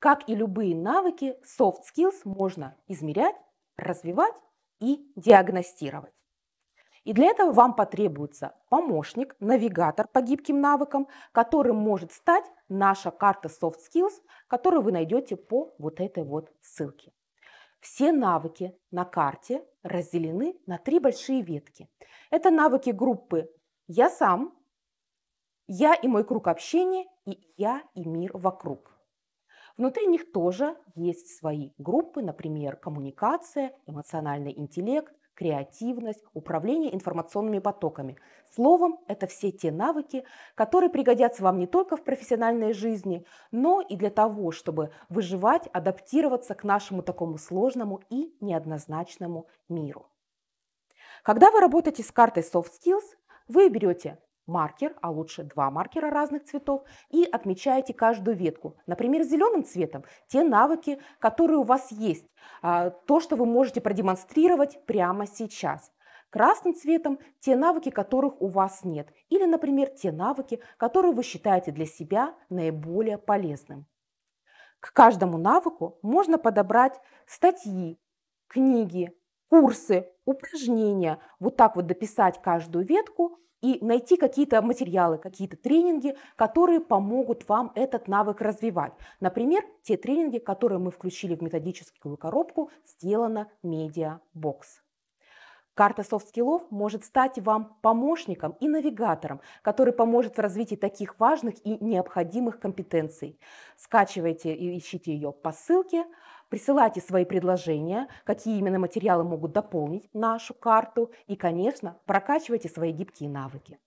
Как и любые навыки, soft skills можно измерять, развивать и диагностировать. И для этого вам потребуется помощник, навигатор по гибким навыкам, которым может стать наша карта soft skills, которую вы найдете по вот этой вот ссылке. Все навыки на карте разделены на три большие ветки. Это навыки группы «Я сам», «Я и мой круг общения» и «Я и мир вокруг». Внутри них тоже есть свои группы, например, коммуникация, эмоциональный интеллект, креативность, управление информационными потоками. Словом, это все те навыки, которые пригодятся вам не только в профессиональной жизни, но и для того, чтобы выживать, адаптироваться к нашему такому сложному и неоднозначному миру. Когда вы работаете с картой Soft Skills, вы берете маркер, а лучше два маркера разных цветов, и отмечаете каждую ветку. Например, зеленым цветом те навыки, которые у вас есть, а, то, что вы можете продемонстрировать прямо сейчас. Красным цветом те навыки, которых у вас нет, или, например, те навыки, которые вы считаете для себя наиболее полезным. К каждому навыку можно подобрать статьи, книги, курсы, упражнения, вот так вот дописать каждую ветку и найти какие-то материалы, какие-то тренинги, которые помогут вам этот навык развивать. Например, те тренинги, которые мы включили в методическую коробку, сделано медиабокс. Карта софт-скиллов может стать вам помощником и навигатором, который поможет в развитии таких важных и необходимых компетенций. Скачивайте и ищите ее по ссылке, присылайте свои предложения, какие именно материалы могут дополнить нашу карту и, конечно, прокачивайте свои гибкие навыки.